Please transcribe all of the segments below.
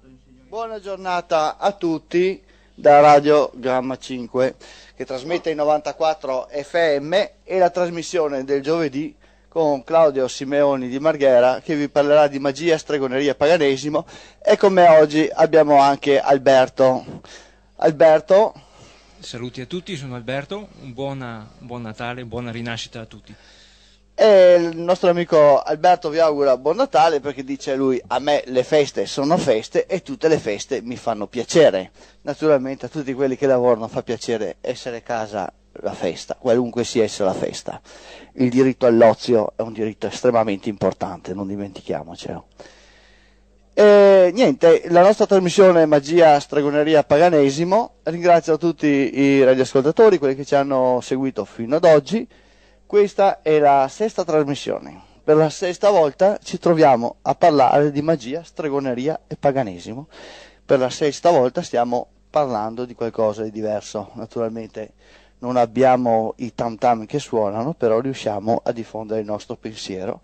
Bentornato, Buona giornata a tutti da Radio Gamma 5 che trasmette in 94 FM e la trasmissione del giovedì con Claudio Simeoni di Marghera che vi parlerà di magia, stregoneria e paganesimo e come oggi abbiamo anche Alberto. Alberto. Saluti a tutti, sono Alberto, un buon Natale, buona rinascita a tutti. E il nostro amico Alberto vi augura buon Natale perché dice lui a me le feste sono feste e tutte le feste mi fanno piacere. Naturalmente a tutti quelli che lavorano fa piacere essere a casa la festa, qualunque sia essa la festa. Il diritto all'ozio è un diritto estremamente importante, non dimentichiamocelo. E niente, la nostra trasmissione Magia, Stregoneria, Paganesimo. Ringrazio tutti i radioascoltatori, quelli che ci hanno seguito fino ad oggi. Questa è la sesta trasmissione. Per la sesta volta ci troviamo a parlare di magia, stregoneria e paganesimo. Per la sesta volta stiamo parlando di qualcosa di diverso. Naturalmente non abbiamo i tam tam che suonano, però riusciamo a diffondere il nostro pensiero,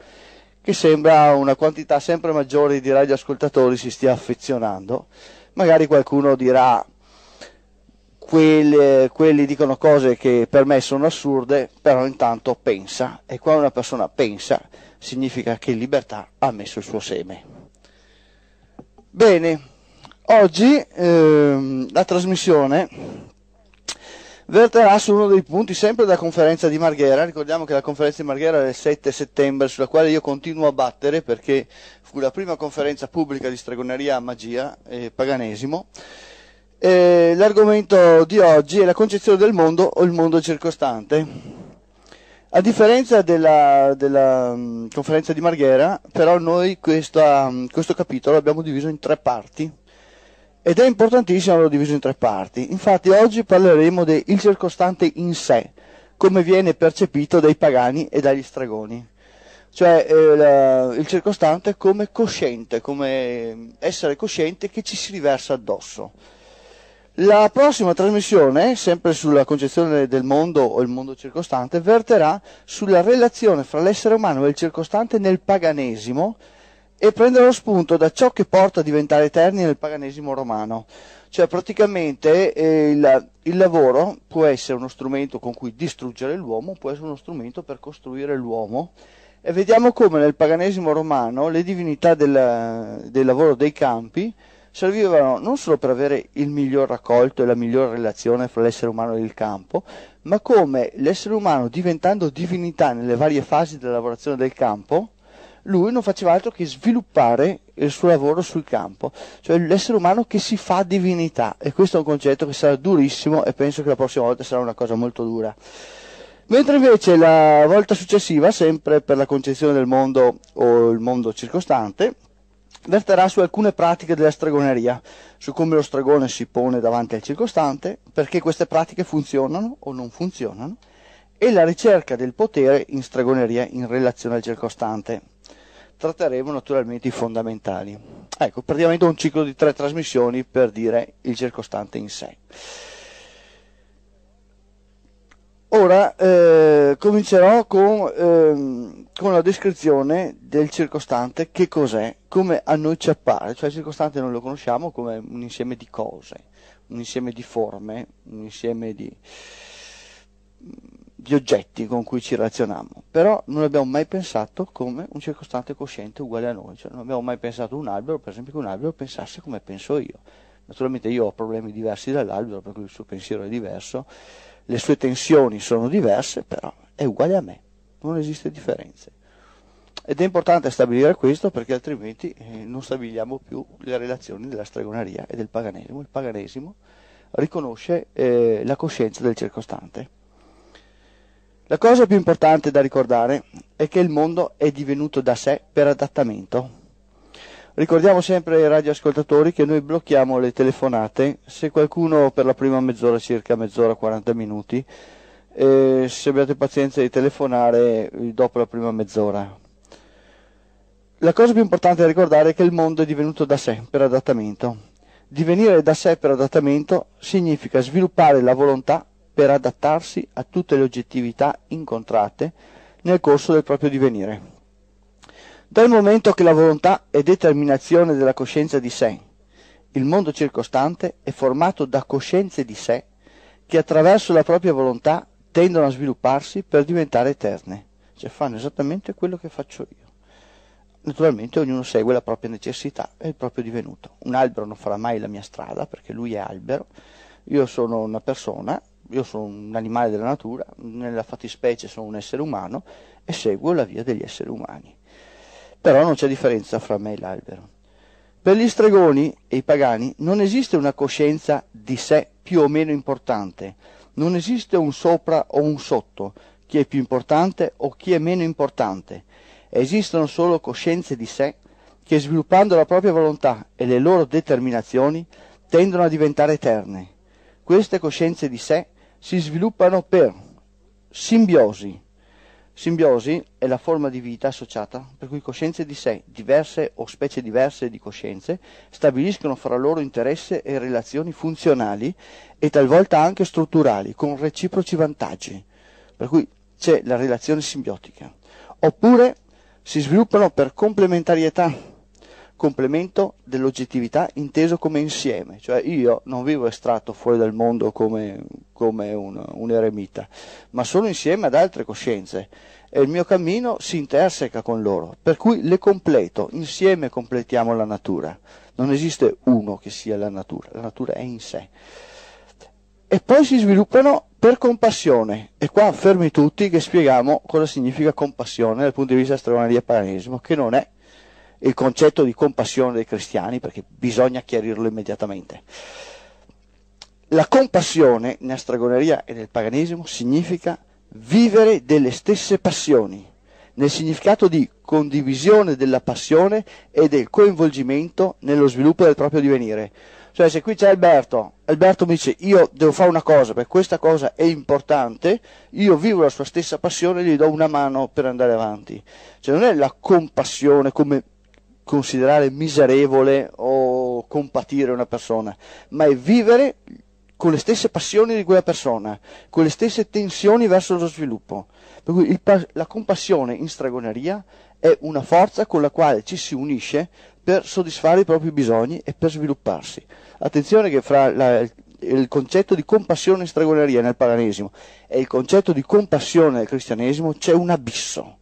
che sembra una quantità sempre maggiore di radioascoltatori si stia affezionando. Magari qualcuno dirà quelli, eh, quelli dicono cose che per me sono assurde, però intanto pensa, e quando una persona pensa significa che in libertà ha messo il suo seme. Bene, oggi ehm, la trasmissione verterà su uno dei punti sempre della conferenza di Marghera, ricordiamo che la conferenza di Marghera è del 7 settembre, sulla quale io continuo a battere perché fu la prima conferenza pubblica di stregoneria, magia e eh, paganesimo, eh, l'argomento di oggi è la concezione del mondo o il mondo circostante. A differenza della, della um, conferenza di Marghera, però noi questa, um, questo capitolo l'abbiamo diviso in tre parti ed è importantissimo averlo diviso in tre parti. Infatti oggi parleremo del circostante in sé, come viene percepito dai pagani e dagli stregoni cioè eh, la, il circostante come cosciente, come mm, essere cosciente che ci si riversa addosso. La prossima trasmissione, sempre sulla concezione del mondo o il mondo circostante, verterà sulla relazione fra l'essere umano e il circostante nel paganesimo e prenderò spunto da ciò che porta a diventare eterni nel paganesimo romano. Cioè praticamente eh, il, il lavoro può essere uno strumento con cui distruggere l'uomo, può essere uno strumento per costruire l'uomo e vediamo come nel paganesimo romano le divinità del, del lavoro dei campi servivano non solo per avere il miglior raccolto e la migliore relazione fra l'essere umano e il campo, ma come l'essere umano diventando divinità nelle varie fasi della lavorazione del campo, lui non faceva altro che sviluppare il suo lavoro sul campo, cioè l'essere umano che si fa divinità e questo è un concetto che sarà durissimo e penso che la prossima volta sarà una cosa molto dura. Mentre invece la volta successiva, sempre per la concezione del mondo o il mondo circostante, verterà su alcune pratiche della stregoneria, su come lo stregone si pone davanti al circostante, perché queste pratiche funzionano o non funzionano, e la ricerca del potere in stregoneria in relazione al circostante. Tratteremo naturalmente i fondamentali. Ecco, praticamente un ciclo di tre trasmissioni per dire il circostante in sé. Ora eh, comincerò con, ehm, con, la descrizione del circostante, che cos'è, come a noi ci appare, cioè il circostante non lo conosciamo come un insieme di cose, un insieme di forme, un insieme di, di oggetti con cui ci relazioniamo, però non abbiamo mai pensato come un circostante cosciente uguale a noi, cioè non abbiamo mai pensato un albero, per esempio che un albero pensasse come penso io, naturalmente io ho problemi diversi dall'albero, per cui il suo pensiero è diverso, le sue tensioni sono diverse, però è uguale a me, non esiste differenza. Ed è importante stabilire questo perché altrimenti eh, non stabiliamo più le relazioni della stregoneria e del paganesimo. Il paganesimo riconosce eh, la coscienza del circostante. La cosa più importante da ricordare è che il mondo è divenuto da sé per adattamento, Ricordiamo sempre ai radioascoltatori che noi blocchiamo le telefonate, se qualcuno per la prima mezz'ora circa, mezz'ora, 40 minuti, eh, se abbiate pazienza di telefonare eh, dopo la prima mezz'ora. La cosa più importante da ricordare è che il mondo è divenuto da sé per adattamento. Divenire da sé per adattamento significa sviluppare la volontà per adattarsi a tutte le oggettività incontrate nel corso del proprio divenire dal momento che la volontà è determinazione della coscienza di sé. Il mondo circostante è formato da coscienze di sé che attraverso la propria volontà tendono a svilupparsi per diventare eterne, cioè fanno esattamente quello che faccio io. Naturalmente ognuno segue la propria necessità e il proprio divenuto. Un albero non farà mai la mia strada perché lui è albero, io sono una persona, io sono un animale della natura, nella fattispecie sono un essere umano e seguo la via degli esseri umani. Però non c'è differenza fra me e l'albero. Per gli stregoni e i pagani non esiste una coscienza di sé più o meno importante, non esiste un sopra o un sotto, chi è più importante o chi è meno importante. Esistono solo coscienze di sé che sviluppando la propria volontà e le loro determinazioni tendono a diventare eterne. Queste coscienze di sé si sviluppano per simbiosi, Simbiosi è la forma di vita associata per cui coscienze di sé, diverse o specie diverse di coscienze, stabiliscono fra loro interesse e relazioni funzionali e talvolta anche strutturali, con reciproci vantaggi, per cui c'è la relazione simbiotica. Oppure si sviluppano per complementarietà complemento dell'oggettività inteso come insieme, cioè io non vivo estratto fuori dal mondo come, come un, un, eremita, ma sono insieme ad altre coscienze e il mio cammino si interseca con loro, per cui le completo, insieme completiamo la natura, non esiste uno che sia la natura, la natura è in sé. E poi si sviluppano per compassione, e qua fermi tutti che spieghiamo cosa significa compassione dal punto di vista straordinario e apparanesimo, che non è il concetto di compassione dei cristiani, perché bisogna chiarirlo immediatamente. La compassione nella stregoneria e nel paganesimo significa vivere delle stesse passioni, nel significato di condivisione della passione e del coinvolgimento nello sviluppo del proprio divenire. Cioè se qui c'è Alberto, Alberto mi dice io devo fare una cosa perché questa cosa è importante, io vivo la sua stessa passione e gli do una mano per andare avanti. Cioè non è la compassione come considerare miserevole o compatire una persona, ma è vivere con le stesse passioni di quella persona, con le stesse tensioni verso lo sviluppo. Per cui il, la compassione in stragoneria è una forza con la quale ci si unisce per soddisfare i propri bisogni e per svilupparsi. Attenzione che fra la, il concetto di compassione in stragoneria nel paganesimo e il concetto di compassione nel cristianesimo c'è un abisso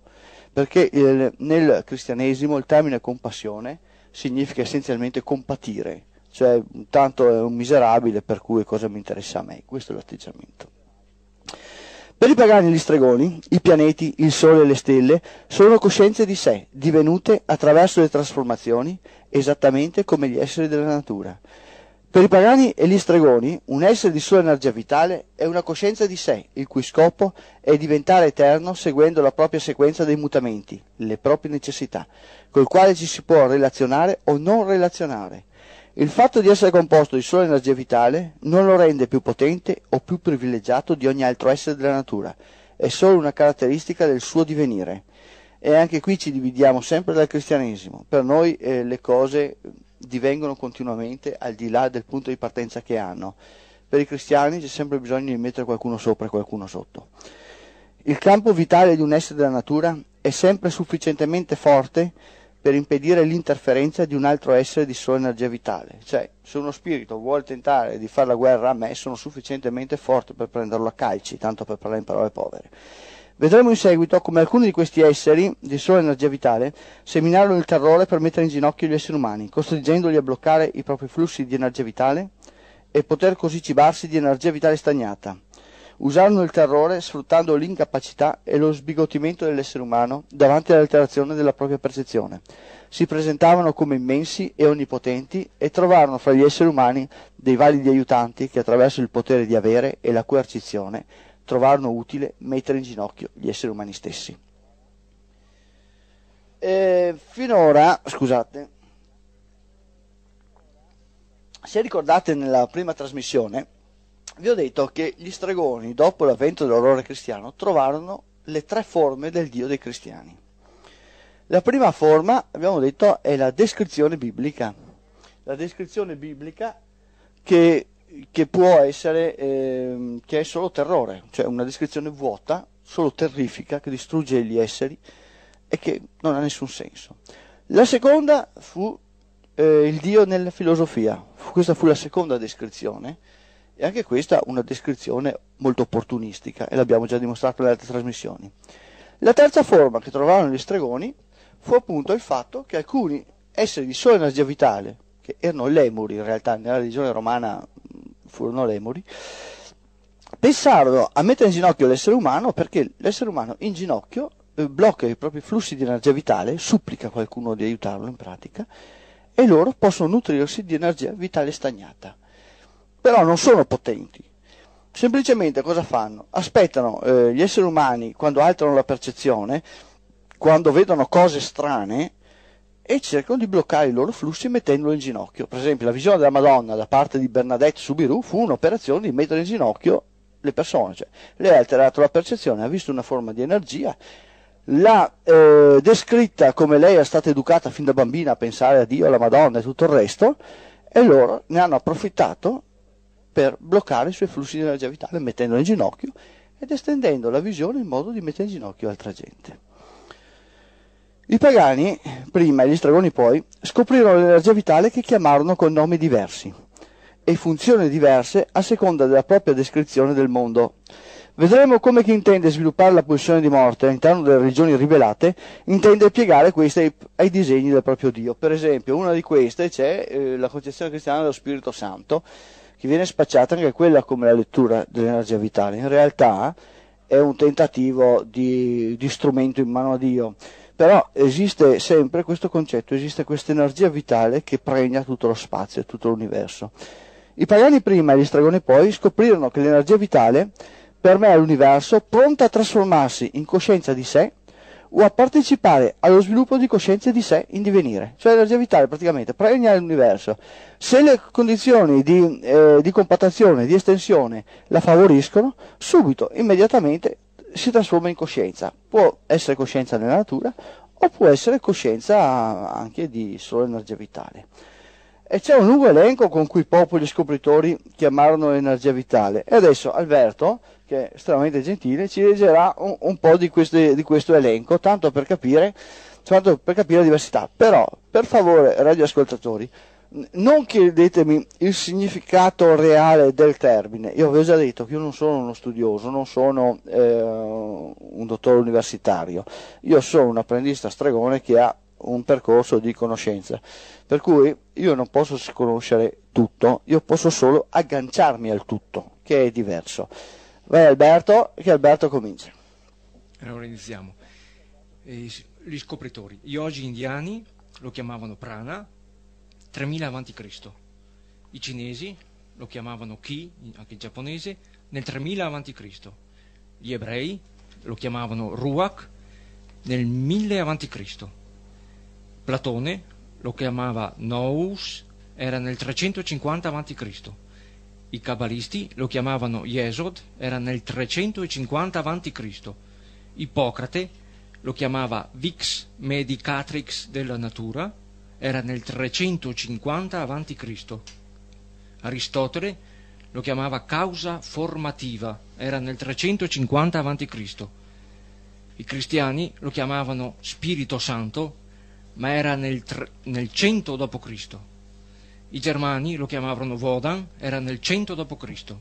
perché il, nel cristianesimo il termine compassione significa essenzialmente compatire, cioè tanto è un miserabile per cui cosa mi interessa a me, questo è l'atteggiamento. Per i pagani e gli stregoni, i pianeti, il sole e le stelle sono coscienze di sé, divenute attraverso le trasformazioni, esattamente come gli esseri della natura. Per i pagani e gli stregoni, un essere di sola energia vitale è una coscienza di sé, il cui scopo è diventare eterno seguendo la propria sequenza dei mutamenti, le proprie necessità, col quale ci si può relazionare o non relazionare. Il fatto di essere composto di sola energia vitale non lo rende più potente o più privilegiato di ogni altro essere della natura, è solo una caratteristica del suo divenire. E anche qui ci dividiamo sempre dal cristianesimo. Per noi eh, le cose divengono continuamente al di là del punto di partenza che hanno. Per i cristiani c'è sempre bisogno di mettere qualcuno sopra e qualcuno sotto. Il campo vitale di un essere della natura è sempre sufficientemente forte per impedire l'interferenza di un altro essere di sola energia vitale. Cioè, se uno spirito vuole tentare di fare la guerra a me, sono sufficientemente forte per prenderlo a calci, tanto per parlare in parole povere. Vedremo in seguito come alcuni di questi esseri, di sola energia vitale, seminarono il terrore per mettere in ginocchio gli esseri umani, costringendoli a bloccare i propri flussi di energia vitale e poter così cibarsi di energia vitale stagnata. Usarono il terrore sfruttando l'incapacità e lo sbigottimento dell'essere umano davanti all'alterazione della propria percezione. Si presentavano come immensi e onnipotenti e trovarono fra gli esseri umani dei validi aiutanti che attraverso il potere di avere e la coercizione trovarono utile mettere in ginocchio gli esseri umani stessi. E finora, scusate, se ricordate nella prima trasmissione, vi ho detto che gli stregoni, dopo l'avvento dell'orrore cristiano, trovarono le tre forme del Dio dei cristiani. La prima forma, abbiamo detto, è la descrizione biblica. La descrizione biblica che che può essere, eh, che è solo terrore, cioè una descrizione vuota, solo terrifica, che distrugge gli esseri e che non ha nessun senso. La seconda fu eh, il Dio nella filosofia, questa fu la seconda descrizione e anche questa una descrizione molto opportunistica e l'abbiamo già dimostrato nelle altre trasmissioni. La terza forma che trovarono gli stregoni fu appunto il fatto che alcuni esseri di sola energia vitale, che erano lemuri in realtà nella religione romana furono lemuri, pensarono a mettere in ginocchio l'essere umano perché l'essere umano in ginocchio eh, blocca i propri flussi di energia vitale, supplica qualcuno di aiutarlo in pratica, e loro possono nutrirsi di energia vitale stagnata. Però non sono potenti. Semplicemente cosa fanno? Aspettano eh, gli esseri umani quando alterano la percezione, quando vedono cose strane, e cercano di bloccare i loro flussi mettendolo in ginocchio. Per esempio, la visione della Madonna da parte di Bernadette Subiru fu un'operazione di mettere in ginocchio le persone, cioè le ha alterato la percezione, ha visto una forma di energia, l'ha eh, descritta come lei è stata educata fin da bambina a pensare a Dio, alla Madonna e tutto il resto, e loro ne hanno approfittato per bloccare i suoi flussi di energia vitale mettendolo in ginocchio ed estendendo la visione in modo di mettere in ginocchio altra gente. I pagani prima e gli stregoni poi scoprirono l'energia vitale che chiamarono con nomi diversi e funzioni diverse a seconda della propria descrizione del mondo. Vedremo come chi intende sviluppare la pulsione di morte all'interno delle religioni rivelate intende piegare queste ai, ai, disegni del proprio Dio. Per esempio, una di queste c'è eh, la concezione cristiana dello Spirito Santo, che viene spacciata anche quella come la lettura dell'energia vitale. In realtà è un tentativo di, di strumento in mano a Dio però esiste sempre questo concetto, esiste questa energia vitale che pregna tutto lo spazio, tutto l'universo. I pagani prima e gli stregoni poi scoprirono che l'energia vitale per me è l'universo pronta a trasformarsi in coscienza di sé o a partecipare allo sviluppo di coscienze di sé in divenire. Cioè l'energia vitale praticamente pregna l'universo. Se le condizioni di, eh, di compattazione, di estensione la favoriscono, subito, immediatamente si trasforma in coscienza. Può essere coscienza della natura o può essere coscienza anche di solo energia vitale. E c'è un lungo elenco con cui i popoli scopritori chiamarono energia vitale. E adesso Alberto, che è estremamente gentile, ci leggerà un, un po' di, queste, di, questo elenco, tanto per capire, tanto per capire la diversità. Però, per favore, radioascoltatori, non chiedetemi il significato reale del termine, io vi ho già detto che io non sono uno studioso, non sono eh, un dottore universitario, io sono un apprendista stregone che ha un percorso di conoscenza, per cui io non posso conoscere tutto, io posso solo agganciarmi al tutto, che è diverso. Vai Alberto, che Alberto comincia. Allora iniziamo. Eh, gli scopritori, gli oggi indiani lo chiamavano prana, 3000 Cristo. I cinesi lo chiamavano Qi, anche in giapponese, nel 3000 a.C. Gli ebrei lo chiamavano Ruach nel 1000 a.C. Platone lo chiamava Nous, era nel 350 a.C. I cabalisti lo chiamavano Yesod, era nel 350 a.C. Ippocrate lo chiamava Vix Medicatrix della natura, era nel 350 avanti Cristo. Aristotele lo chiamava causa formativa, era nel 350 avanti Cristo. I cristiani lo chiamavano Spirito Santo, ma era nel, tre, nel 100 d.C. I germani lo chiamavano Vodan, era nel 100 d.C.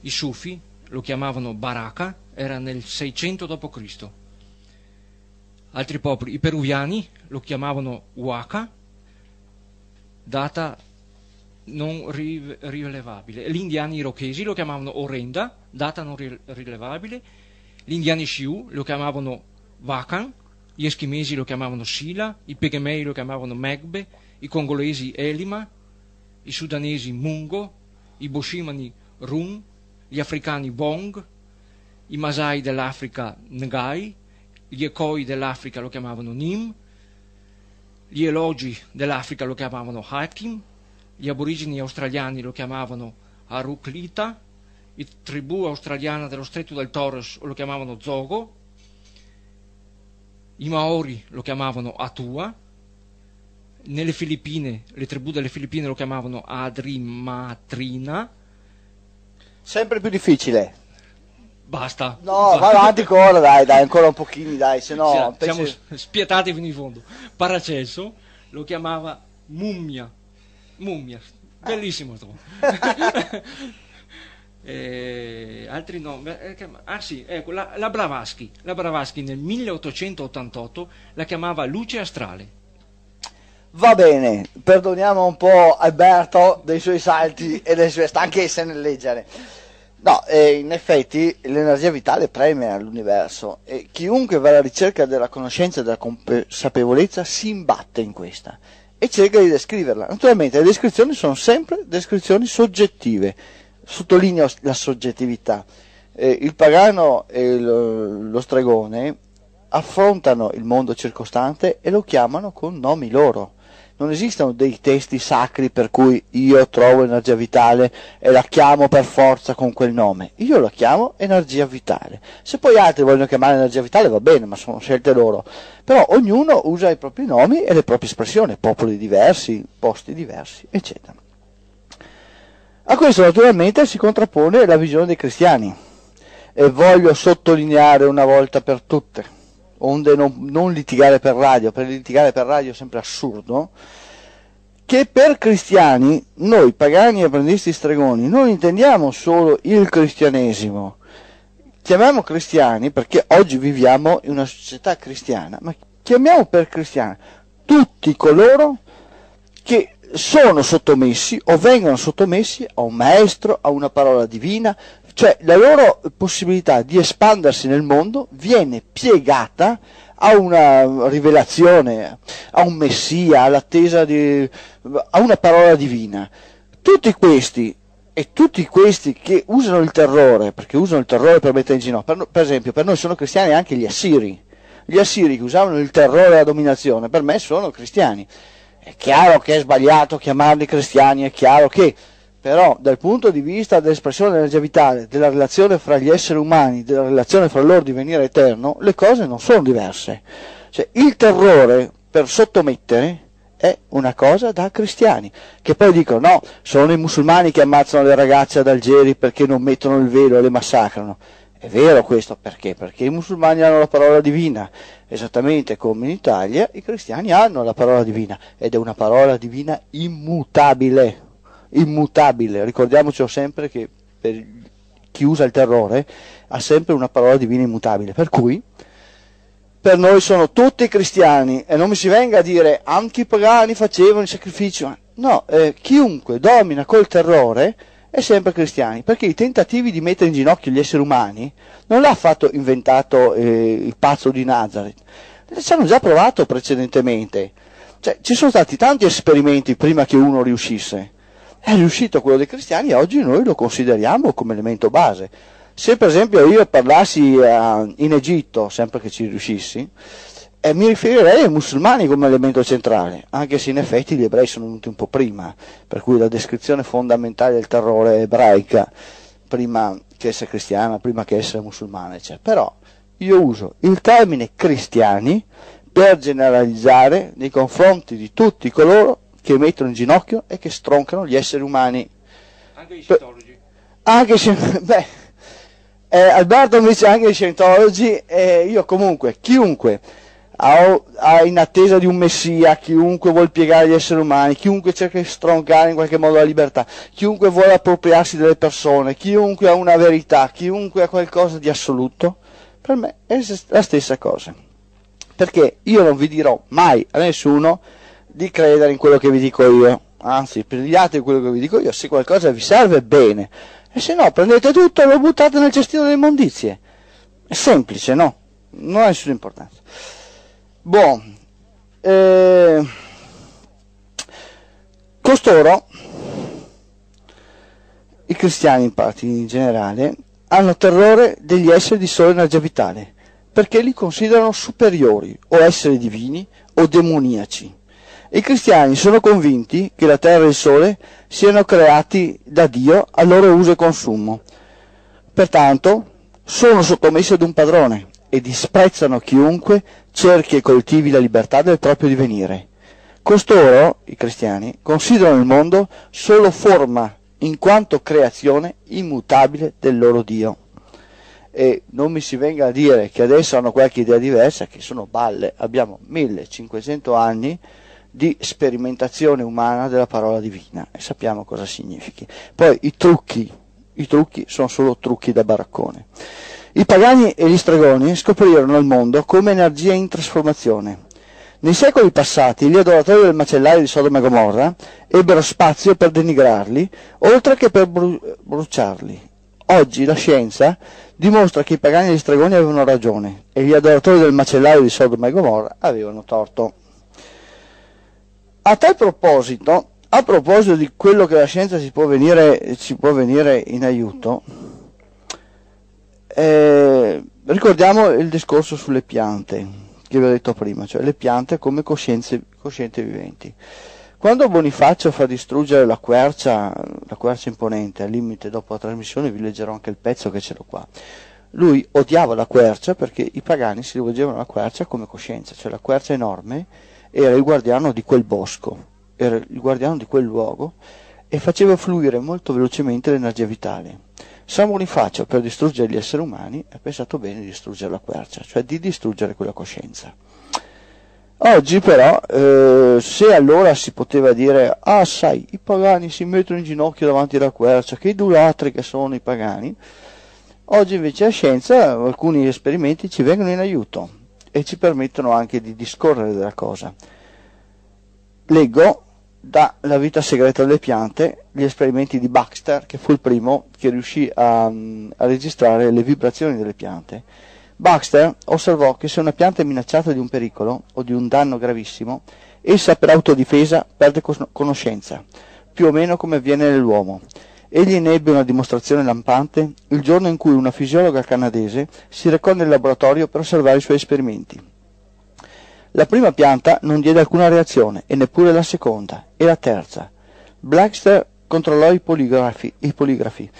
I sufi lo chiamavano Baraka, era nel 600 d.C altri popoli. I peruviani lo chiamavano Huaca, data non rilevabile. Gli indiani irochesi lo chiamavano Orenda, data non rilevabile. Gli indiani Shiu lo chiamavano Vacan, gli eschimesi lo chiamavano Sila, i pegemei lo chiamavano Megbe, i congolesi Elima, i sudanesi Mungo, i boshimani Rum, gli africani Bong, i masai dell'Africa Ngai, gli ecoi dell'Africa lo chiamavano Nim, gli elogi dell'Africa lo chiamavano Hakim, gli aborigeni australiani lo chiamavano Aruklita, la tribù australiana dello stretto del Torres lo chiamavano Zogo, i Maori lo chiamavano Atua, nelle Filippine, le tribù delle Filippine lo chiamavano Adrimatrina. Sempre più difficile. Basta. No, basta. avanti ancora, dai, dai, ancora un pochino, dai, se no... Cioè, pensi... Siamo spietati fino in fondo. Paracelso lo chiamava mummia. Mummia. Bellissimo trovo. eh, altri nomi... Eh, ah sì, ecco, la, la Bravaschi. La Bravaschi nel 1888 la chiamava luce astrale. Va bene, perdoniamo un po' Alberto dei suoi salti e delle sue stanchezze nel leggere. No, in effetti l'energia vitale preme all'universo e chiunque va alla ricerca della conoscenza e della consapevolezza si imbatte in questa e cerca di descriverla. Naturalmente le descrizioni sono sempre descrizioni soggettive, sottolineo la soggettività. Eh, il pagano e lo, lo stregone affrontano il mondo circostante e lo chiamano con nomi loro non esistono dei testi sacri per cui io trovo energia vitale e la chiamo per forza con quel nome. Io la chiamo energia vitale. Se poi altri vogliono chiamare energia vitale va bene, ma sono scelte loro. Però ognuno usa i propri nomi e le proprie espressioni, popoli diversi, posti diversi, eccetera. A questo naturalmente si contrappone la visione dei cristiani. E voglio sottolineare una volta per tutte onde non, non litigare per radio, per litigare per radio è sempre assurdo, che per cristiani, noi pagani e apprendisti stregoni, non intendiamo solo il cristianesimo. Chiamiamo cristiani perché oggi viviamo in una società cristiana, ma chiamiamo per cristiani tutti coloro che sono sottomessi o vengono sottomessi a un maestro, a una parola divina, cioè la loro possibilità di espandersi nel mondo viene piegata a una rivelazione, a un messia, all'attesa di... a una parola divina. Tutti questi e tutti questi che usano il terrore, perché usano il terrore per mettere in ginocchio, per, per esempio per noi sono cristiani anche gli assiri, gli assiri che usavano il terrore e la dominazione, per me sono cristiani. È chiaro che è sbagliato chiamarli cristiani, è chiaro che però dal punto di vista dell'espressione dell'energia vitale, della relazione fra gli esseri umani, della relazione fra loro divenire eterno, le cose non sono diverse. Cioè, il terrore per sottomettere è una cosa da cristiani, che poi dicono no, sono i musulmani che ammazzano le ragazze ad Algeri perché non mettono il velo e le massacrano. È vero questo perché? Perché i musulmani hanno la parola divina, esattamente come in Italia i cristiani hanno la parola divina ed è una parola divina immutabile, immutabile. Ricordiamoci sempre che per chi usa il terrore ha sempre una parola divina immutabile. Per cui per noi sono tutti cristiani e non mi si venga a dire anche i pagani facevano il sacrificio. No, eh, chiunque domina col terrore è sempre cristiani, perché i tentativi di mettere in ginocchio gli esseri umani non l'ha fatto inventato eh, il pazzo di Nazareth, eh, ci hanno già provato precedentemente. Cioè, ci sono stati tanti esperimenti prima che uno riuscisse è riuscito quello dei cristiani e oggi noi lo consideriamo come elemento base. Se per esempio io parlassi eh, in Egitto, sempre che ci riuscissi, eh, mi riferirei ai musulmani come elemento centrale, anche se in effetti gli ebrei sono venuti un po' prima, per cui la descrizione fondamentale del terrore ebraica, prima che essere cristiana, prima che essere musulmana, eccetera. Però io uso il termine cristiani per generalizzare nei confronti di tutti coloro che mettono in ginocchio e che stroncano gli esseri umani. Anche i scientologi. Anche i beh, eh, Alberto invece anche i scientologi, eh, io comunque, chiunque ha, ha, in attesa di un messia, chiunque vuole piegare gli esseri umani, chiunque cerca di stroncare in qualche modo la libertà, chiunque vuole appropriarsi delle persone, chiunque ha una verità, chiunque ha qualcosa di assoluto, per me è la stessa cosa. Perché io non vi dirò mai a nessuno di credere in quello che vi dico io. Anzi, pigliate quello che vi dico io, se qualcosa vi serve bene, e se no prendete tutto e lo buttate nel cestino delle immondizie. È semplice, no? Non ha nessuna importanza. Buon. Eh, costoro, i cristiani in parte in generale, hanno terrore degli esseri di sola energia vitale, perché li considerano superiori, o esseri divini, o demoniaci. I cristiani sono convinti che la terra e il sole siano creati da Dio a loro uso e consumo. Pertanto sono sottomessi ad un padrone e disprezzano chiunque cerchi e coltivi la libertà del proprio divenire. Costoro, i cristiani, considerano il mondo solo forma in quanto creazione immutabile del loro Dio. E non mi si venga a dire che adesso hanno qualche idea diversa, che sono balle, abbiamo 1500 anni di sperimentazione umana della parola divina e sappiamo cosa significhi. Poi i trucchi, i trucchi sono solo trucchi da baraccone. I pagani e gli stregoni scoprirono il mondo come energia in trasformazione. Nei secoli passati gli adoratori del macellaio di Sodoma e Gomorra ebbero spazio per denigrarli, oltre che per bru- bruciarli. Oggi la scienza dimostra che i pagani e gli stregoni avevano ragione e gli adoratori del macellaio di Sodoma e Gomorra avevano torto. A tal proposito, a proposito di quello che la scienza ci può venire, ci può venire in aiuto, eh, ricordiamo il discorso sulle piante che vi ho detto prima, cioè le piante come coscienze, viventi. Quando Bonifacio fa distruggere la quercia, la quercia imponente, al limite dopo la trasmissione vi leggerò anche il pezzo che ce l'ho qua, lui odiava la quercia perché i pagani si rivolgevano alla quercia come coscienza, cioè la quercia enorme era il guardiano di quel bosco, era il guardiano di quel luogo e faceva fluire molto velocemente l'energia vitale. San Bonifacio, per distruggere gli esseri umani, ha pensato bene di distruggere la quercia, cioè di distruggere quella coscienza. Oggi però, eh, se allora si poteva dire, ah sai, i pagani si mettono in ginocchio davanti alla quercia, che idolatri che sono i pagani, oggi invece la scienza, alcuni esperimenti ci vengono in aiuto e ci permettono anche di discorrere della cosa. Leggo da La vita segreta delle piante gli esperimenti di Baxter, che fu il primo che riuscì a, a registrare le vibrazioni delle piante. Baxter osservò che se una pianta è minacciata di un pericolo o di un danno gravissimo, essa per autodifesa perde conoscenza, più o meno come avviene nell'uomo. Egli ne ebbe una dimostrazione lampante il giorno in cui una fisiologa canadese si recò nel laboratorio per osservare i suoi esperimenti. La prima pianta non diede alcuna reazione e neppure la seconda e la terza. Blackster controllò i poligrafi, i poligrafi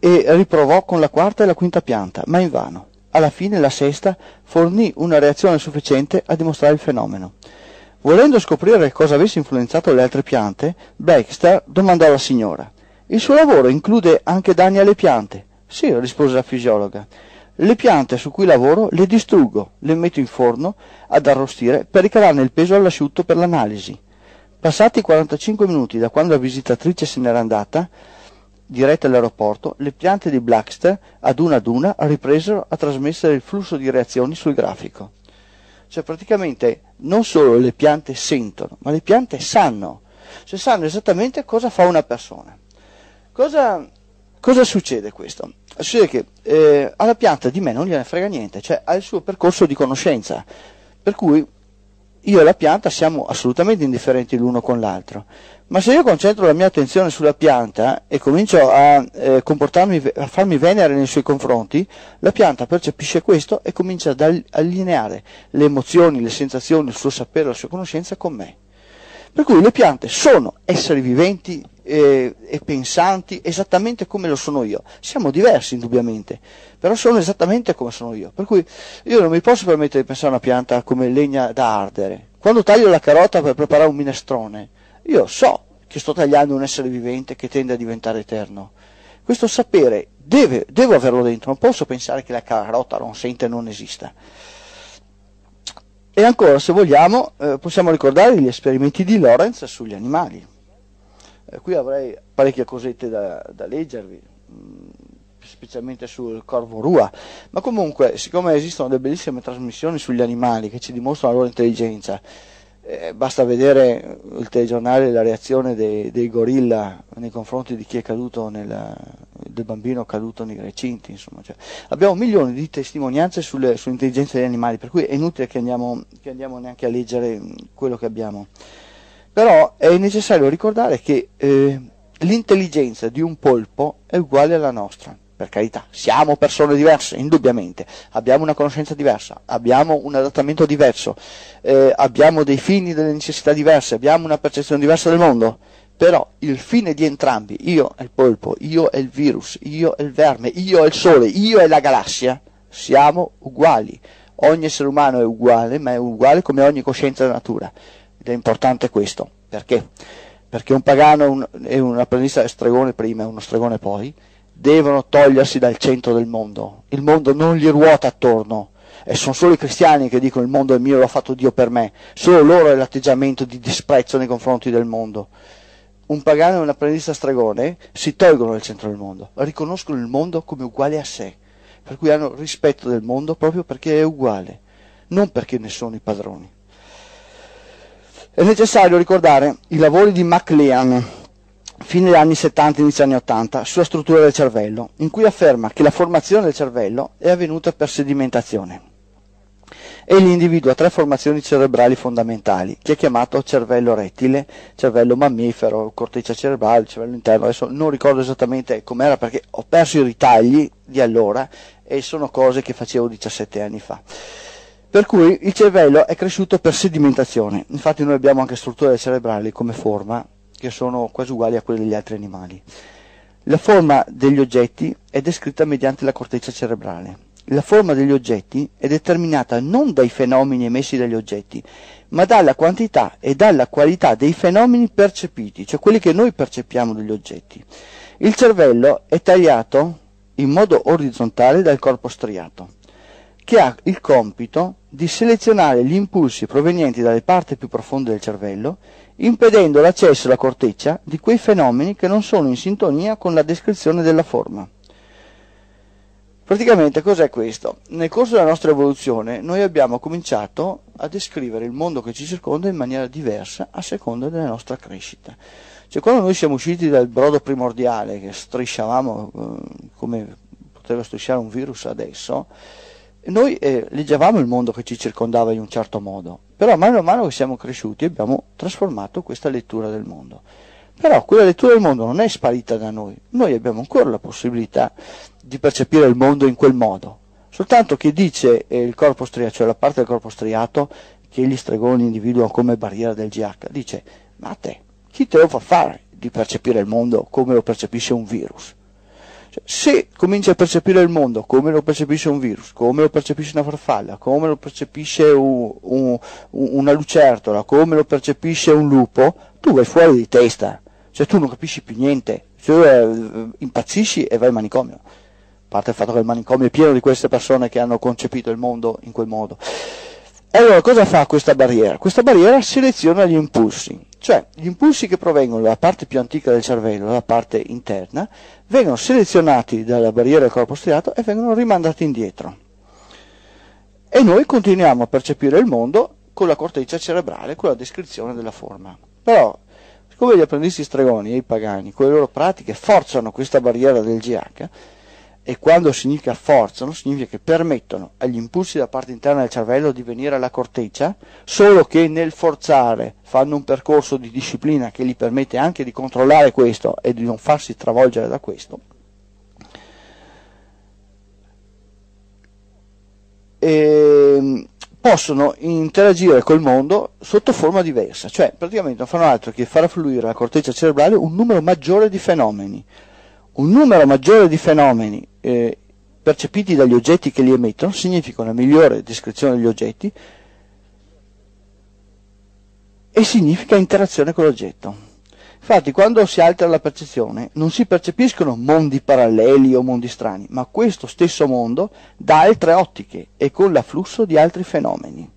e riprovò con la quarta e la quinta pianta, ma invano. Alla fine la sesta fornì una reazione sufficiente a dimostrare il fenomeno. Volendo scoprire cosa avesse influenzato le altre piante, Baxter domandò alla signora il suo lavoro include anche danni alle piante? Sì, rispose la fisiologa. Le piante su cui lavoro le distruggo, le metto in forno ad arrostire per ricavarne il peso all'asciutto per l'analisi. Passati 45 minuti da quando la visitatrice se n'era andata, diretta all'aeroporto, le piante di Blackster ad una ad una ripresero a trasmettere il flusso di reazioni sul grafico. Cioè praticamente non solo le piante sentono, ma le piante sanno, cioè sanno esattamente cosa fa una persona. Cosa, cosa succede questo? Succede che eh, alla pianta di me non gliene frega niente, cioè ha il suo percorso di conoscenza, per cui io e la pianta siamo assolutamente indifferenti l'uno con l'altro. Ma se io concentro la mia attenzione sulla pianta e comincio a eh, comportarmi, a farmi venere nei suoi confronti, la pianta percepisce questo e comincia ad allineare le emozioni, le sensazioni, il suo sapere, la sua conoscenza con me. Per cui le piante sono esseri viventi e, e pensanti esattamente come lo sono io. Siamo diversi indubbiamente, però sono esattamente come sono io. Per cui io non mi posso permettere di pensare a una pianta come legna da ardere. Quando taglio la carota per preparare un minestrone, io so che sto tagliando un essere vivente che tende a diventare eterno. Questo sapere deve, devo averlo dentro, non posso pensare che la carota non sente e non esista. E ancora, se vogliamo, eh, possiamo ricordare gli esperimenti di Lorenz sugli animali. Eh, qui avrei parecchie cosette da, da leggervi, mm, specialmente sul corvo rua, ma comunque siccome esistono delle bellissime trasmissioni sugli animali che ci dimostrano la loro intelligenza, eh, basta vedere il telegiornale la reazione dei, dei, gorilla nei confronti di chi è caduto nel, del bambino caduto nei recinti insomma, cioè, abbiamo milioni di testimonianze sulle, sull'intelligenza degli animali per cui è inutile che andiamo, che andiamo neanche a leggere mm, quello che abbiamo però è necessario ricordare che eh, l'intelligenza di un polpo è uguale alla nostra. Per carità, siamo persone diverse, indubbiamente, abbiamo una conoscenza diversa, abbiamo un adattamento diverso, eh, abbiamo dei fini, delle necessità diverse, abbiamo una percezione diversa del mondo, però il fine di entrambi, io e il polpo, io e il virus, io e il verme, io e il sole, io e la galassia, siamo uguali. Ogni essere umano è uguale, ma è uguale come ogni coscienza della natura. Ed è importante questo, perché? Perché un pagano e un apprendista stregone prima e uno stregone poi devono togliersi dal centro del mondo. Il mondo non gli ruota attorno. E sono solo i cristiani che dicono il mondo è mio, l'ha fatto Dio per me. Solo loro è l'atteggiamento di disprezzo nei confronti del mondo un pagano e un apprendista stregone si tolgono dal centro del mondo, riconoscono il mondo come uguale a sé, per cui hanno rispetto del mondo proprio perché è uguale, non perché ne sono i padroni. È necessario ricordare i lavori di MacLean, fine degli anni 70 inizi anni 80, sulla struttura del cervello, in cui afferma che la formazione del cervello è avvenuta per sedimentazione. Egli individua tre formazioni cerebrali fondamentali, che ha chiamato cervello rettile, cervello mammifero, corteccia cerebrale, cervello interno. Adesso non ricordo esattamente com'era perché ho perso i ritagli di allora e sono cose che facevo 17 anni fa. Per cui il cervello è cresciuto per sedimentazione, infatti noi abbiamo anche strutture cerebrali come forma che sono quasi uguali a quelle degli altri animali. La forma degli oggetti è descritta mediante la corteccia cerebrale. La forma degli oggetti è determinata non dai fenomeni emessi dagli oggetti, ma dalla quantità e dalla qualità dei fenomeni percepiti, cioè quelli che noi percepiamo degli oggetti. Il cervello è tagliato in modo orizzontale dal corpo striato che ha il compito di selezionare gli impulsi provenienti dalle parti più profonde del cervello, impedendo l'accesso alla corteccia di quei fenomeni che non sono in sintonia con la descrizione della forma. Praticamente cos'è questo? Nel corso della nostra evoluzione noi abbiamo cominciato a descrivere il mondo che ci circonda in maniera diversa a seconda della nostra crescita. Cioè quando noi siamo usciti dal brodo primordiale che strisciavamo eh, come poteva strisciare un virus adesso, noi eh, leggevamo il mondo che ci circondava in un certo modo, però mano a mano che siamo cresciuti abbiamo trasformato questa lettura del mondo. Però quella lettura del mondo non è sparita da noi, noi abbiamo ancora la possibilità di percepire il mondo in quel modo. Soltanto che dice eh, il corpo striato, cioè la parte del corpo striato che gli stregoni individuano come barriera del GH, dice ma a te, chi te lo fa fare di percepire il mondo come lo percepisce un virus? Cioè, se cominci a percepire il mondo come lo percepisce un virus, come lo percepisce una farfalla, come lo percepisce un, un, una lucertola, come lo percepisce un lupo, tu vai fuori di testa, cioè tu non capisci più niente, cioè, impazzisci e vai al manicomio. A parte il fatto che il manicomio è pieno di queste persone che hanno concepito il mondo in quel modo. allora cosa fa questa barriera? Questa barriera seleziona gli impulsi. Cioè, gli impulsi che provengono dalla parte più antica del cervello, la parte interna, vengono selezionati dalla barriera del corpo striato e vengono rimandati indietro. E noi continuiamo a percepire il mondo con la corteccia cerebrale, con la descrizione della forma. Però, siccome gli apprendisti stregoni e i pagani, con le loro pratiche, forzano questa barriera del GH, e quando significa forzano, significa che permettono agli impulsi da parte interna del cervello di venire alla corteccia, solo che nel forzare fanno un percorso di disciplina che gli permette anche di controllare questo e di non farsi travolgere da questo. E ehm, possono interagire col mondo sotto forma diversa, cioè praticamente non fanno altro che far affluire alla corteccia cerebrale un numero maggiore di fenomeni. Un numero maggiore di fenomeni eh, percepiti dagli oggetti che li emettono significa una migliore descrizione degli oggetti e significa interazione con l'oggetto. Infatti, quando si altera la percezione, non si percepiscono mondi paralleli o mondi strani, ma questo stesso mondo da altre ottiche e con l'afflusso di altri fenomeni.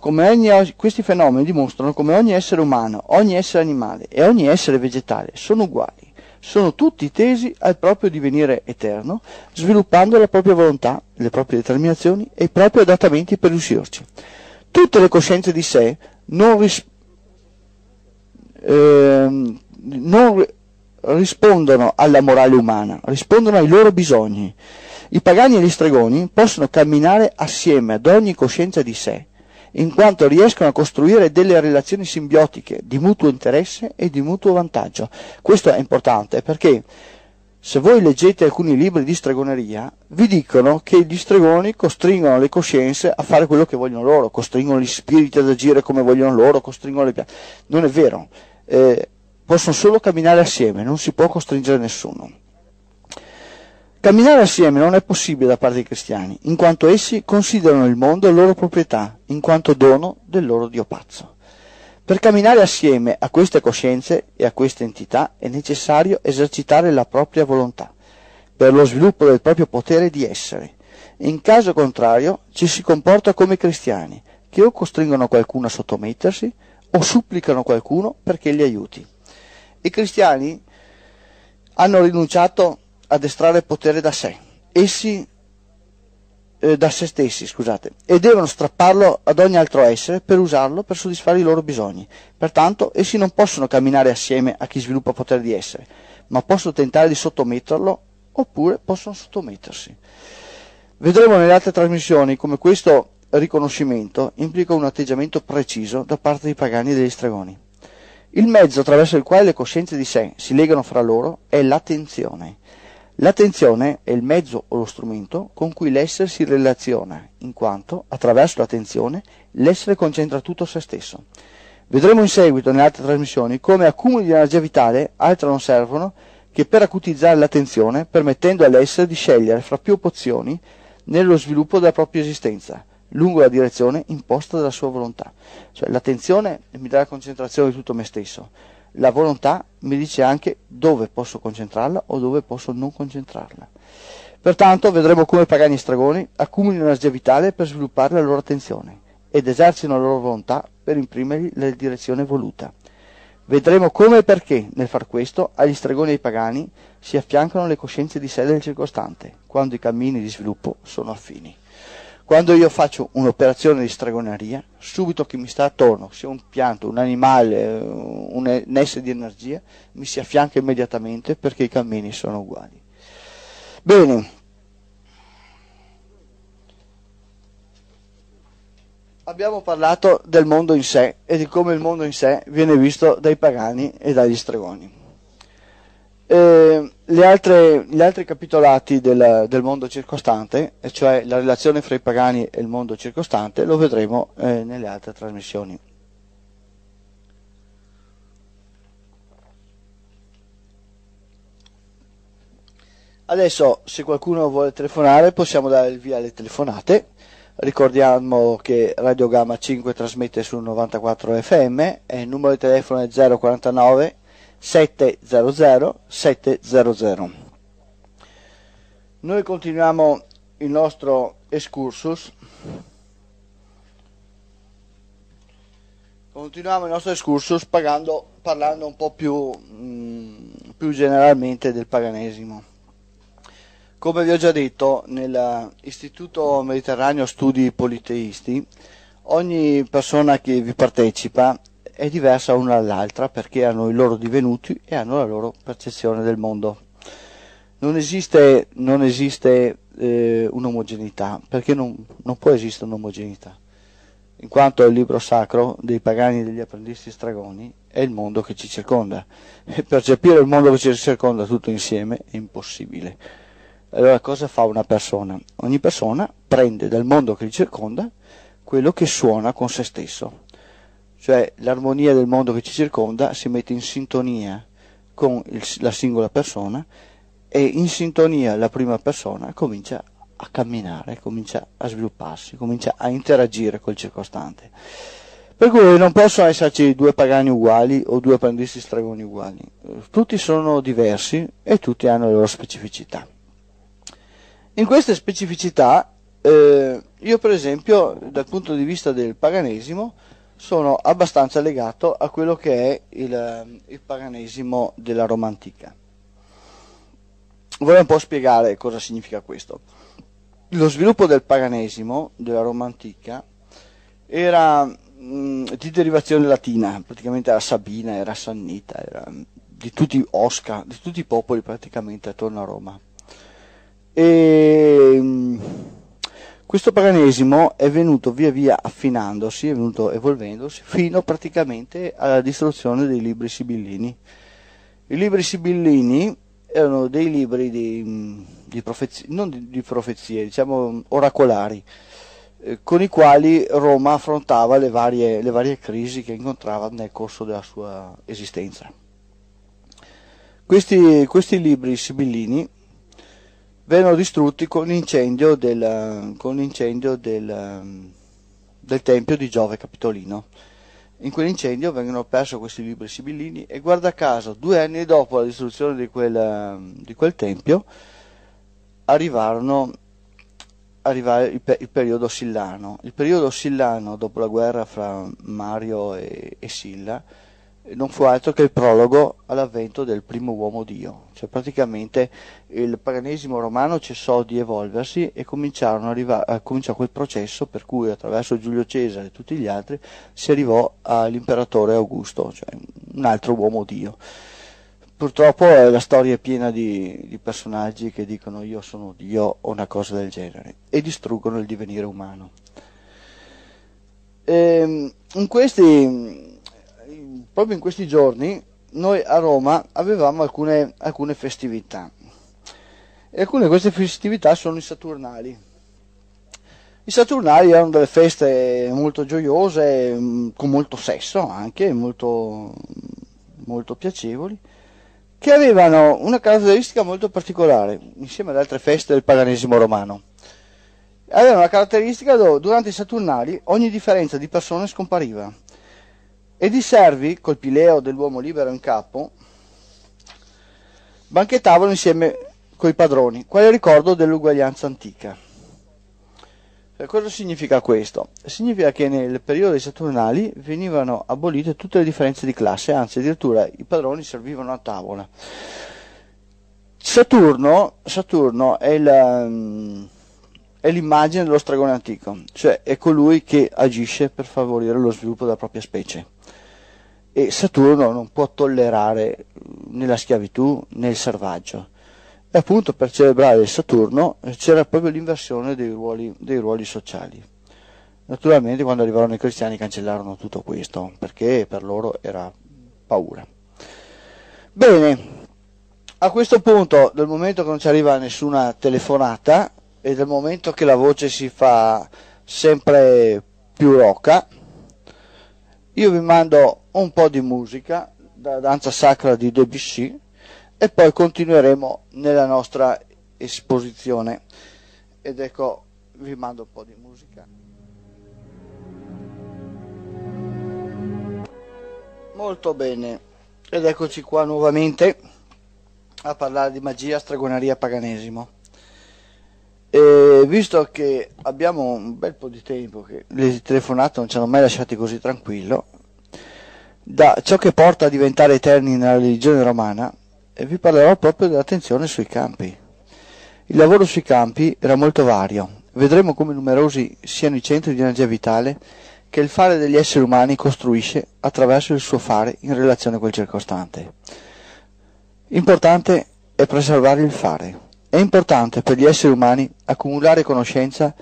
Ogni, questi fenomeni dimostrano come ogni essere umano, ogni essere animale e ogni essere vegetale sono uguali sono tutti tesi al proprio divenire eterno, sviluppando la propria volontà, le proprie determinazioni e i propri adattamenti per riuscirci. Tutte le coscienze di sé non, ris- eh, non rispondono alla morale umana, rispondono ai loro bisogni. I pagani e gli stregoni possono camminare assieme ad ogni coscienza di sé, in quanto riescono a costruire delle relazioni simbiotiche di mutuo interesse e di mutuo vantaggio. Questo è importante perché se voi leggete alcuni libri di stregoneria, vi dicono che gli stregoni costringono le coscienze a fare quello che vogliono loro, costringono gli spiriti ad agire come vogliono loro, costringono le piante. Non è vero, eh, possono solo camminare assieme, non si può costringere nessuno. Camminare assieme non è possibile da parte dei cristiani, in quanto essi considerano il mondo loro proprietà, in quanto dono del loro Dio pazzo. Per camminare assieme a queste coscienze e a queste entità è necessario esercitare la propria volontà, per lo sviluppo del proprio potere di essere. In caso contrario ci si comporta come cristiani, che o costringono qualcuno a sottomettersi o supplicano qualcuno perché li aiuti. I cristiani hanno rinunciato addestrare potere da sé, essi, eh, da se stessi, scusate, e devono strapparlo ad ogni altro essere per usarlo per soddisfare i loro bisogni. Pertanto essi non possono camminare assieme a chi sviluppa potere di essere, ma possono tentare di sottometterlo oppure possono sottomettersi. Vedremo nelle altre trasmissioni come questo riconoscimento implica un atteggiamento preciso da parte dei pagani e degli stregoni. Il mezzo attraverso il quale le coscienze di sé si legano fra loro è l'attenzione. L'attenzione è il mezzo o lo strumento con cui l'essere si relaziona, in quanto, attraverso l'attenzione, l'essere concentra tutto se stesso. Vedremo in seguito nelle altre trasmissioni come accumuli di energia vitale altro non servono che per acutizzare l'attenzione, permettendo all'essere di scegliere fra più opzioni nello sviluppo della propria esistenza, lungo la direzione imposta dalla sua volontà. Cioè l'attenzione mi dà la concentrazione di tutto me stesso, la volontà mi dice anche dove posso concentrarla o dove posso non concentrarla. Pertanto vedremo come i pagani stragoni accumulino energia vitale per sviluppare la loro attenzione ed esercitano la loro volontà per imprimergli la direzione voluta. Vedremo come e perché nel far questo agli stregoni e ai pagani si affiancano le coscienze di sé del circostante, quando i cammini di sviluppo sono affini. Quando io faccio un'operazione di stregoneria, subito chi mi sta attorno, sia un pianto, un animale, eh, un nesso di energia, mi si affianca immediatamente perché i cammini sono uguali. Bene. Abbiamo parlato del mondo in sé e di come il mondo in sé viene visto dai pagani e dagli stregoni eh, altre, gli altri capitolati del, del, mondo circostante, cioè la relazione fra i pagani e il mondo circostante, lo vedremo eh, nelle altre trasmissioni. Adesso, se qualcuno vuole telefonare, possiamo dare il via alle telefonate. Ricordiamo che Radio Gamma 5 trasmette su 94 FM e il numero di telefono è 049 700 700. Noi continuiamo il nostro excursus. Continuiamo il nostro excursus pagando, parlando un po' più, mh, mm, più generalmente del paganesimo. Come vi ho già detto, nell'Istituto Mediterraneo Studi Politeisti, ogni persona che vi partecipa è diversa una dall'altra perché hanno i loro divenuti e hanno la loro percezione del mondo. Non esiste, non esiste eh, un'omogeneità, perché non, non può esistere un'omogeneità, in quanto il libro sacro dei pagani e degli apprendisti stragoni è il mondo che ci circonda. E percepire il mondo che ci circonda tutto insieme è impossibile. Allora cosa fa una persona? Ogni persona prende dal mondo che li circonda quello che suona con se stesso cioè l'armonia del mondo che ci circonda si mette in sintonia con il, la singola persona e in sintonia la prima persona comincia a camminare, comincia a svilupparsi, comincia a interagire col circostante. Per cui non possono esserci due pagani uguali o due apprendisti stregoni uguali, tutti sono diversi e tutti hanno le loro specificità. In queste specificità, eh, io per esempio, dal punto di vista del paganesimo, sono abbastanza legato a quello che è il, ehm, il paganesimo della Roma antica. Vorrei un po' spiegare cosa significa questo. Lo sviluppo del paganesimo della Roma antica era mh, mm, di derivazione latina, praticamente era sabina, era sannita, era mm, di tutti Osca, di tutti i popoli praticamente attorno a Roma. E, mh, mm, questo paganesimo è venuto via via affinandosi, è venuto evolvendosi, fino praticamente alla distruzione dei libri sibillini. I libri sibillini erano dei libri di, di profezie, non di, di profezie, diciamo oracolari, eh, con i quali Roma affrontava le varie, le varie crisi che incontrava nel corso della sua esistenza. Questi, questi libri sibillini vennero distrutti con l'incendio del, con l'incendio del, del Tempio di Giove Capitolino. In quell'incendio vengono persi questi libri sibillini e guarda caso, due anni dopo la distruzione di quel, di quel tempio, arrivarono arrivare il, il, periodo sillano. Il periodo sillano, dopo la guerra fra Mario e, e Silla, non fu altro che il prologo all'avvento del primo uomo Dio. Cioè praticamente il paganesimo romano cessò di evolversi e arriva- cominciò quel processo per cui attraverso Giulio Cesare e tutti gli altri si arrivò all'imperatore Augusto, cioè un altro uomo Dio. Purtroppo eh, la storia è piena di, di personaggi che dicono io sono Dio o una cosa del genere e distruggono il divenire umano. E, ehm, in questi proprio in questi giorni noi a Roma avevamo alcune, alcune festività e alcune di queste festività sono i Saturnali. I Saturnali erano delle feste molto gioiose, mm, con molto sesso anche, molto, molto piacevoli, che avevano una caratteristica molto particolare, insieme ad altre feste del paganesimo romano. Avevano la caratteristica dove durante i Saturnali ogni differenza di persone scompariva ed i servi, col pileo dell'uomo libero in capo, banchettavano insieme coi padroni, quale ricordo dell'uguaglianza antica. Eh, cosa significa questo? Significa che nel periodo dei Saturnali venivano abolite tutte le differenze di classe, anzi addirittura i padroni servivano a tavola. Saturno, Saturno è, la, mm, è, l'immagine dello stregone antico, cioè è colui che agisce per favorire lo sviluppo della propria specie e Saturno non può tollerare né la schiavitù né il servaggio. E appunto per celebrare Saturno c'era proprio l'inversione dei ruoli, dei ruoli sociali. Naturalmente quando arrivarono i cristiani cancellarono tutto questo, perché per loro era paura. Bene, a questo punto, dal momento che non ci arriva nessuna telefonata e dal momento che la voce si fa sempre più roca, io vi mando un po' di musica, da danza sacra di Debussy, e poi continueremo nella nostra esposizione. Ed ecco, vi mando un po' di musica. Molto bene, ed eccoci qua nuovamente a parlare di magia, stregoneria, paganesimo. E visto che abbiamo un bel po' di tempo, che le telefonate non ci hanno mai lasciati così tranquillo, da ciò che porta a diventare eterni nella religione romana, eh, vi parlerò proprio dell'attenzione sui campi. Il lavoro sui campi era molto vario. Vedremo come numerosi siano i centri di energia vitale che il fare degli esseri umani costruisce attraverso il suo fare in relazione a quel circostante. Importante è preservare il fare è importante per gli esseri umani accumulare conoscenza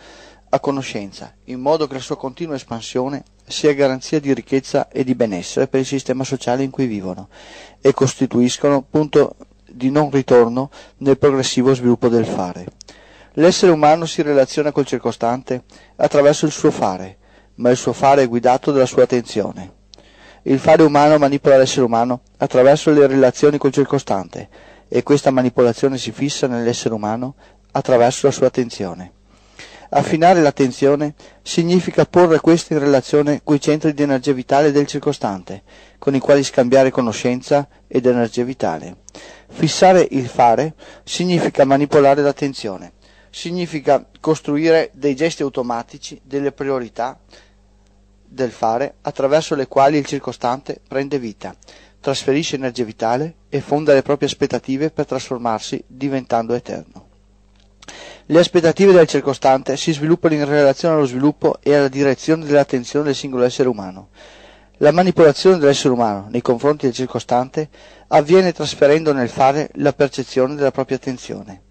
a conoscenza, in modo che la sua continua espansione sia garanzia di ricchezza e di benessere per il sistema sociale in cui vivono e costituiscono punto di non ritorno nel progressivo sviluppo del fare. L'essere umano si relaziona col circostante attraverso il suo fare, ma il suo fare è guidato dalla sua attenzione. Il fare umano manipola l'essere umano attraverso le relazioni col circostante, e questa manipolazione si fissa nell'essere umano attraverso la sua attenzione. Affinare l'attenzione significa porre questa in relazione coi centri di energia vitale del circostante, con i quali scambiare conoscenza ed energia vitale. Fissare il fare significa manipolare l'attenzione, significa costruire dei gesti automatici, delle priorità del fare attraverso le quali il circostante prende vita trasferisce energia vitale e fonda le proprie aspettative per trasformarsi diventando eterno. Le aspettative del circostante si sviluppano in relazione allo sviluppo e alla direzione dell'attenzione del singolo essere umano. La manipolazione dell'essere umano nei confronti del circostante avviene trasferendo nel fare la percezione della propria attenzione.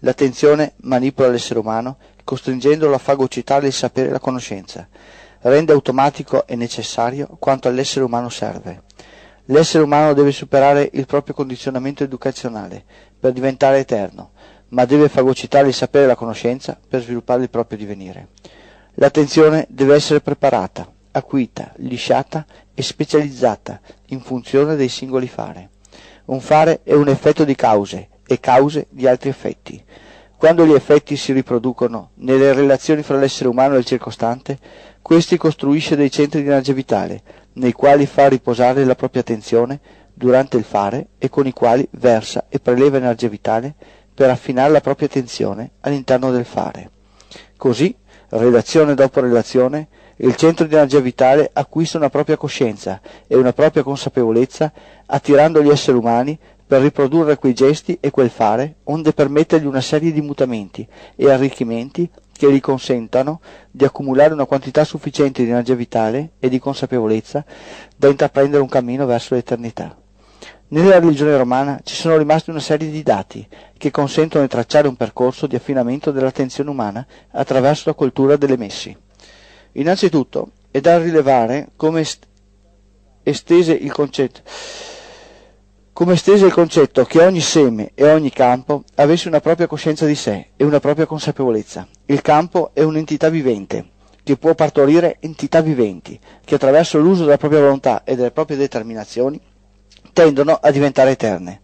L'attenzione manipola l'essere umano costringendolo a fagocitare il sapere e la conoscenza, rende automatico e necessario quanto all'essere umano serve. L'essere umano deve superare il proprio condizionamento educazionale per diventare eterno, ma deve fagocitare il sapere e la conoscenza per sviluppare il proprio divenire. L'attenzione deve essere preparata, acuita, lisciata e specializzata in funzione dei singoli fare. Un fare è un effetto di cause e cause di altri effetti. Quando gli effetti si riproducono nelle relazioni fra l'essere umano e il circostante, questi costruisce dei centri di energia vitale, nei quali fa riposare la propria attenzione durante il fare e con i quali versa e preleva energia vitale per affinare la propria attenzione all'interno del fare. Così, relazione dopo relazione, il centro di energia vitale acquista una propria coscienza e una propria consapevolezza attirando gli esseri umani per riprodurre quei gesti e quel fare, onde permettergli una serie di mutamenti e arricchimenti che gli consentano di accumulare una quantità sufficiente di energia vitale e di consapevolezza da intraprendere un cammino verso l'eternità. Nella religione romana ci sono rimasti una serie di dati che consentono di tracciare un percorso di affinamento dell'attenzione umana attraverso la cultura delle messi. Innanzitutto è da rilevare come est- estese il concetto come stese il concetto che ogni seme e ogni campo avesse una propria coscienza di sé e una propria consapevolezza. Il campo è un'entità vivente, che può partorire entità viventi, che attraverso l'uso della propria volontà e delle proprie determinazioni tendono a diventare eterne.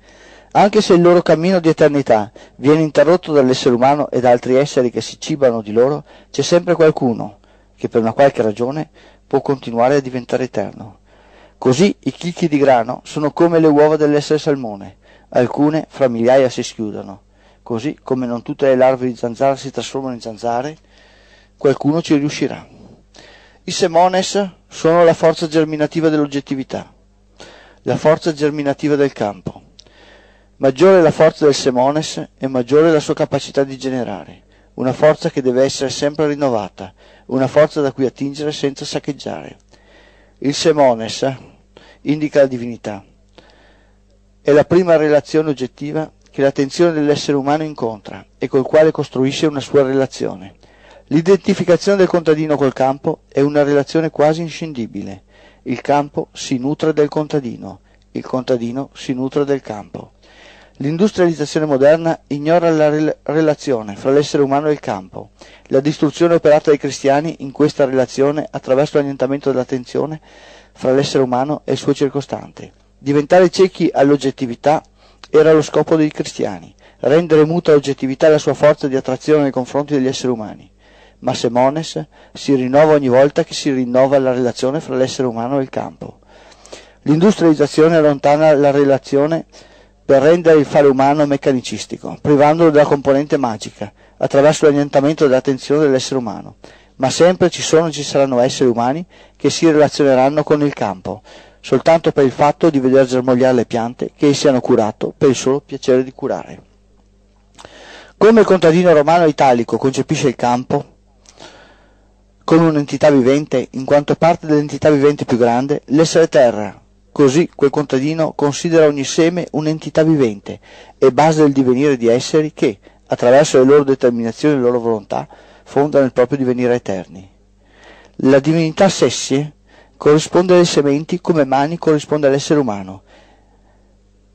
Anche se il loro cammino di eternità viene interrotto dall'essere umano e da altri esseri che si cibano di loro, c'è sempre qualcuno che per una qualche ragione può continuare a diventare eterno. Così i chicchi di grano sono come le uova dell'essere salmone, alcune fra migliaia si schiudono. Così come non tutte le larve di zanzara si trasformano in zanzare, qualcuno ci riuscirà. I semones sono la forza germinativa dell'oggettività, la forza germinativa del campo. Maggiore è la forza del semones e maggiore la sua capacità di generare, una forza che deve essere sempre rinnovata, una forza da cui attingere senza saccheggiare. Il semones, indica la divinità. È la prima relazione oggettiva che l'attenzione dell'essere umano incontra e col quale costruisce una sua relazione. L'identificazione del contadino col campo è una relazione quasi inscindibile. Il campo si nutre del contadino, il contadino si nutre del campo. L'industrializzazione moderna ignora la rel- relazione fra l'essere umano e il campo. La distruzione operata dai cristiani in questa relazione attraverso l'annientamento dell'attenzione fra l'essere umano e il suo circostante. Diventare ciechi all'oggettività era lo scopo dei cristiani, rendere muta l'oggettività e la sua forza di attrazione nei confronti degli esseri umani. Ma Semones si rinnova ogni volta che si rinnova la relazione fra l'essere umano e il campo. L'industrializzazione allontana la relazione per rendere il fare umano meccanicistico, privandolo della componente magica, attraverso l'annientamento dell'attenzione dell'essere umano ma sempre ci sono e ci saranno esseri umani che si relazioneranno con il campo, soltanto per il fatto di veder germogliare le piante che essi hanno curato per il solo piacere di curare. Come il contadino romano italico concepisce il campo come un'entità vivente, in quanto parte dell'entità vivente più grande, l'essere terra, così quel contadino considera ogni seme un'entità vivente e base del divenire di esseri che, attraverso le loro determinazioni e le loro volontà, fondano il proprio divenire eterni. La divinità sessie corrisponde alle sementi come mani corrisponde all'essere umano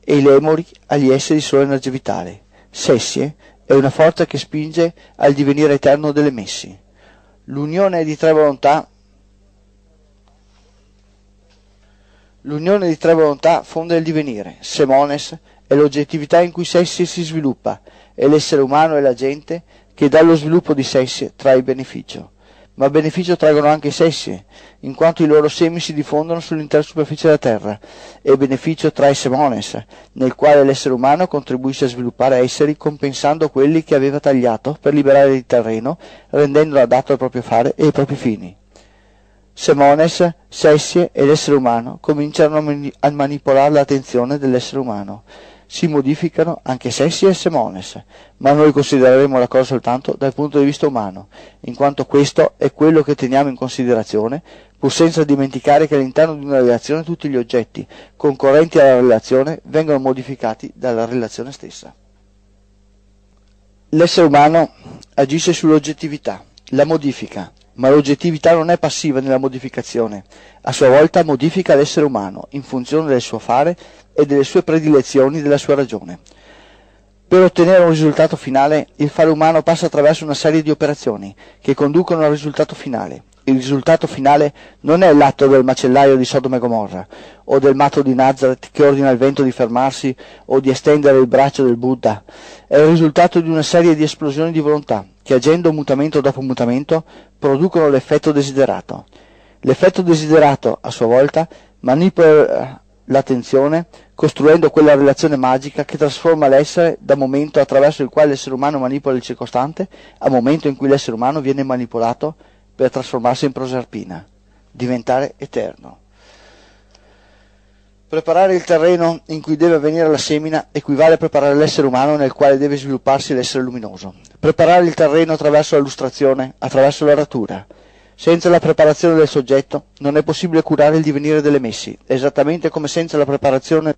e i lemuri agli esseri solo sola energia vitale. Sessie è una forza che spinge al divenire eterno delle messi. L'unione di tre volontà L'unione di tre volontà fonda il divenire, semones è l'oggettività in cui sessi si sviluppa, e l'essere umano e la gente che dallo sviluppo di sessi trae beneficio. Ma beneficio traggono anche i sessi, in quanto i loro semi si diffondono sull'intera superficie della terra, e beneficio trae Semones, nel quale l'essere umano contribuisce a sviluppare esseri compensando quelli che aveva tagliato per liberare il terreno, rendendolo adatto al proprio fare e ai propri fini. Semones, sessi e l'essere umano cominciano a, mani- a manipolare l'attenzione dell'essere umano, si modificano anche se si è semones, ma noi considereremo la cosa soltanto dal punto di vista umano, in quanto questo è quello che teniamo in considerazione, pur senza dimenticare che all'interno di una relazione tutti gli oggetti concorrenti alla relazione vengono modificati dalla relazione stessa. L'essere umano agisce sull'oggettività, la modifica, ma l'oggettività non è passiva nella modificazione, a sua volta modifica l'essere umano in funzione del suo fare e delle sue predilezioni, della sua ragione. Per ottenere un risultato finale, il fare umano passa attraverso una serie di operazioni che conducono al risultato finale. Il risultato finale non è l'atto del macellaio di Sodoma e Gomorra, o del matto di Nazareth che ordina al vento di fermarsi o di estendere il braccio del Buddha. È il risultato di una serie di esplosioni di volontà che, agendo mutamento dopo mutamento, producono l'effetto desiderato. L'effetto desiderato, a sua volta, manipola l'attenzione costruendo quella relazione magica che trasforma l'essere da momento attraverso il quale l'essere umano manipola il circostante a momento in cui l'essere umano viene manipolato per trasformarsi in proserpina, diventare eterno. Preparare il terreno in cui deve avvenire la semina equivale a preparare l'essere umano nel quale deve svilupparsi l'essere luminoso. Preparare il terreno attraverso la lustrazione, attraverso la ratura. Senza la preparazione del soggetto non è possibile curare il divenire delle messi, esattamente come senza la preparazione